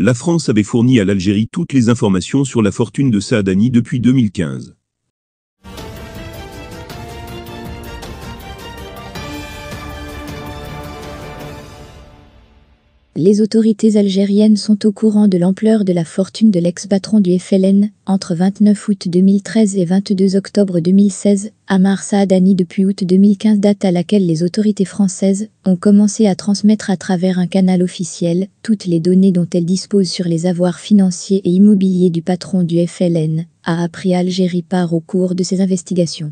la France avait fourni à l'Algérie toutes les informations sur la fortune de Saadani depuis 2015. Les autorités algériennes sont au courant de l'ampleur de la fortune de l'ex-patron du FLN. Entre 29 août 2013 et 22 octobre 2016, Amar Saadani depuis août 2015 date à laquelle les autorités françaises ont commencé à transmettre à travers un canal officiel toutes les données dont elles disposent sur les avoirs financiers et immobiliers du patron du FLN, a appris Algérie par au cours de ses investigations.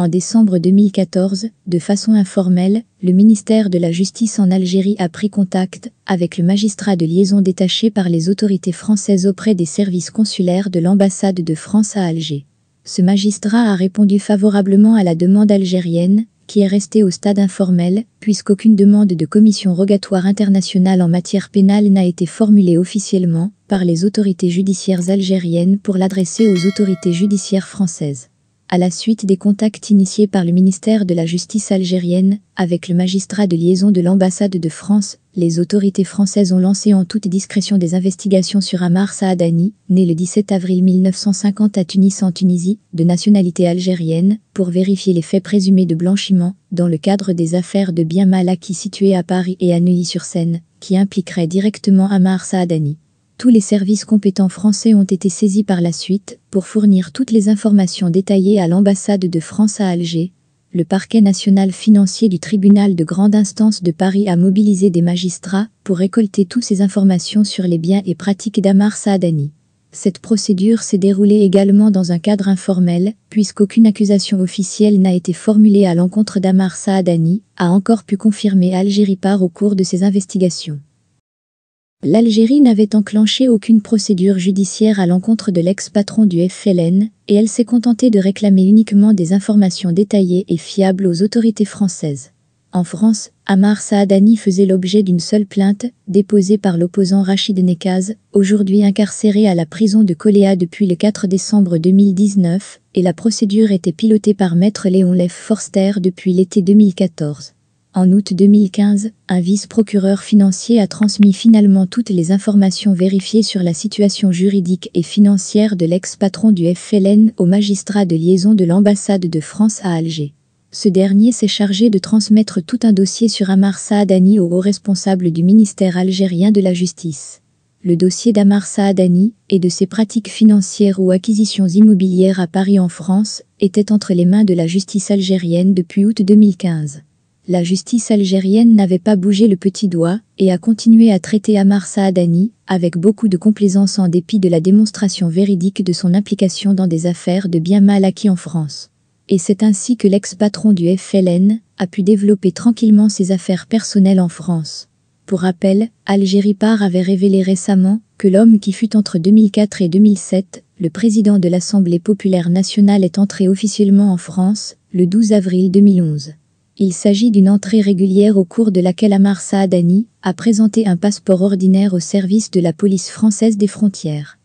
En décembre 2014, de façon informelle, le ministère de la Justice en Algérie a pris contact avec le magistrat de liaison détaché par les autorités françaises auprès des services consulaires de l'ambassade de France à Alger. Ce magistrat a répondu favorablement à la demande algérienne, qui est restée au stade informel, puisqu'aucune demande de commission rogatoire internationale en matière pénale n'a été formulée officiellement par les autorités judiciaires algériennes pour l'adresser aux autorités judiciaires françaises à la suite des contacts initiés par le ministère de la Justice algérienne avec le magistrat de liaison de l'ambassade de France, les autorités françaises ont lancé en toute discrétion des investigations sur Amar Saadani, né le 17 avril 1950 à Tunis en Tunisie, de nationalité algérienne, pour vérifier les faits présumés de blanchiment dans le cadre des affaires de biens mal acquis situées à Paris et à Neuilly-sur-Seine, qui impliqueraient directement Amar Saadani tous les services compétents français ont été saisis par la suite pour fournir toutes les informations détaillées à l'ambassade de France à Alger. Le parquet national financier du tribunal de grande instance de Paris a mobilisé des magistrats pour récolter toutes ces informations sur les biens et pratiques d'Amar Saadani. Cette procédure s'est déroulée également dans un cadre informel, puisqu'aucune accusation officielle n'a été formulée à l'encontre d'Amar Saadani, a encore pu confirmer Algérie par au cours de ses investigations. L'Algérie n'avait enclenché aucune procédure judiciaire à l'encontre de l'ex-patron du FLN et elle s'est contentée de réclamer uniquement des informations détaillées et fiables aux autorités françaises. En France, Amar Saadani faisait l'objet d'une seule plainte, déposée par l'opposant Rachid Nekaz, aujourd'hui incarcéré à la prison de Coléa depuis le 4 décembre 2019, et la procédure était pilotée par maître Léon Lef Forster depuis l'été 2014. En août 2015, un vice-procureur financier a transmis finalement toutes les informations vérifiées sur la situation juridique et financière de l'ex-patron du FLN au magistrat de liaison de l'ambassade de France à Alger. Ce dernier s'est chargé de transmettre tout un dossier sur Amar Saadani au haut responsable du ministère algérien de la Justice. Le dossier d'Amar Saadani et de ses pratiques financières ou acquisitions immobilières à Paris en France était entre les mains de la justice algérienne depuis août 2015 la justice algérienne n'avait pas bougé le petit doigt et a continué à traiter Amar Saadani avec beaucoup de complaisance en dépit de la démonstration véridique de son implication dans des affaires de bien mal acquis en France. Et c'est ainsi que l'ex-patron du FLN a pu développer tranquillement ses affaires personnelles en France. Pour rappel, Algérie Par avait révélé récemment que l'homme qui fut entre 2004 et 2007 le président de l'Assemblée populaire nationale est entré officiellement en France le 12 avril 2011. Il s'agit d'une entrée régulière au cours de laquelle Amar Saadani a présenté un passeport ordinaire au service de la police française des frontières.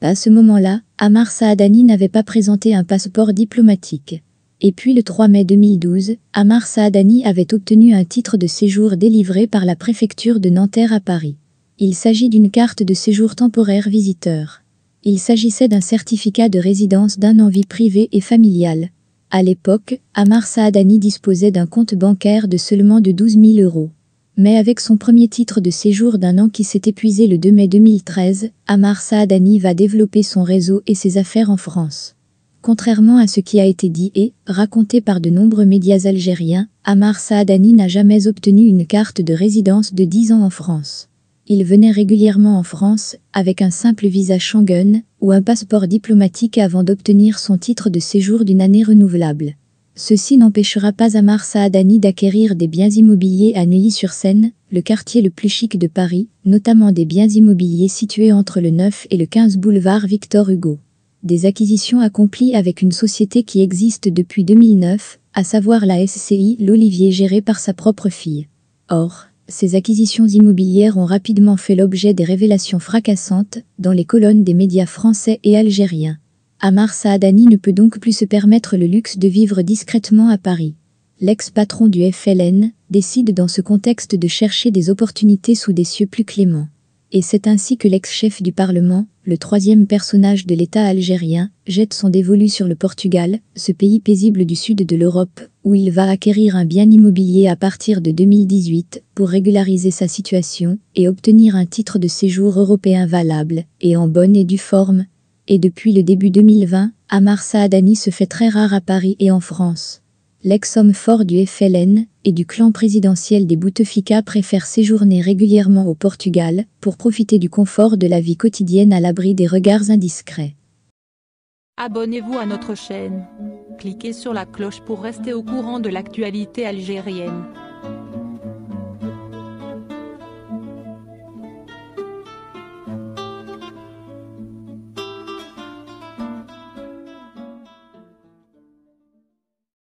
À ce moment-là, Amar Saadani n'avait pas présenté un passeport diplomatique. Et puis le 3 mai 2012, Amar Saadani avait obtenu un titre de séjour délivré par la préfecture de Nanterre à Paris. Il s'agit d'une carte de séjour temporaire visiteur. Il s'agissait d'un certificat de résidence d'un an privé privée et familiale, à l'époque, Amar Saadani disposait d'un compte bancaire de seulement de 12 000 euros. Mais avec son premier titre de séjour d'un an qui s'est épuisé le 2 mai 2013, Amar Saadani va développer son réseau et ses affaires en France. Contrairement à ce qui a été dit et raconté par de nombreux médias algériens, Amar Saadani n'a jamais obtenu une carte de résidence de 10 ans en France il venait régulièrement en France avec un simple visa Schengen ou un passeport diplomatique avant d'obtenir son titre de séjour d'une année renouvelable. Ceci n'empêchera pas Amar Saadani d'acquérir des biens immobiliers à Neuilly-sur-Seine, le quartier le plus chic de Paris, notamment des biens immobiliers situés entre le 9 et le 15 boulevard Victor Hugo. Des acquisitions accomplies avec une société qui existe depuis 2009, à savoir la SCI L'Olivier gérée par sa propre fille. Or, ces acquisitions immobilières ont rapidement fait l'objet des révélations fracassantes dans les colonnes des médias français et algériens. Amar Saadani ne peut donc plus se permettre le luxe de vivre discrètement à Paris. L'ex-patron du FLN décide dans ce contexte de chercher des opportunités sous des cieux plus cléments et c'est ainsi que l'ex-chef du Parlement, le troisième personnage de l'État algérien, jette son dévolu sur le Portugal, ce pays paisible du sud de l'Europe, où il va acquérir un bien immobilier à partir de 2018 pour régulariser sa situation et obtenir un titre de séjour européen valable et en bonne et due forme. Et depuis le début 2020, Amar Saadani se fait très rare à Paris et en France l'ex-homme fort du FLN et du clan présidentiel des Bouteflika préfèrent séjourner régulièrement au Portugal pour profiter du confort de la vie quotidienne à l'abri des regards indiscrets. Abonnez-vous à notre chaîne. Cliquez sur la cloche pour rester au courant de l'actualité algérienne.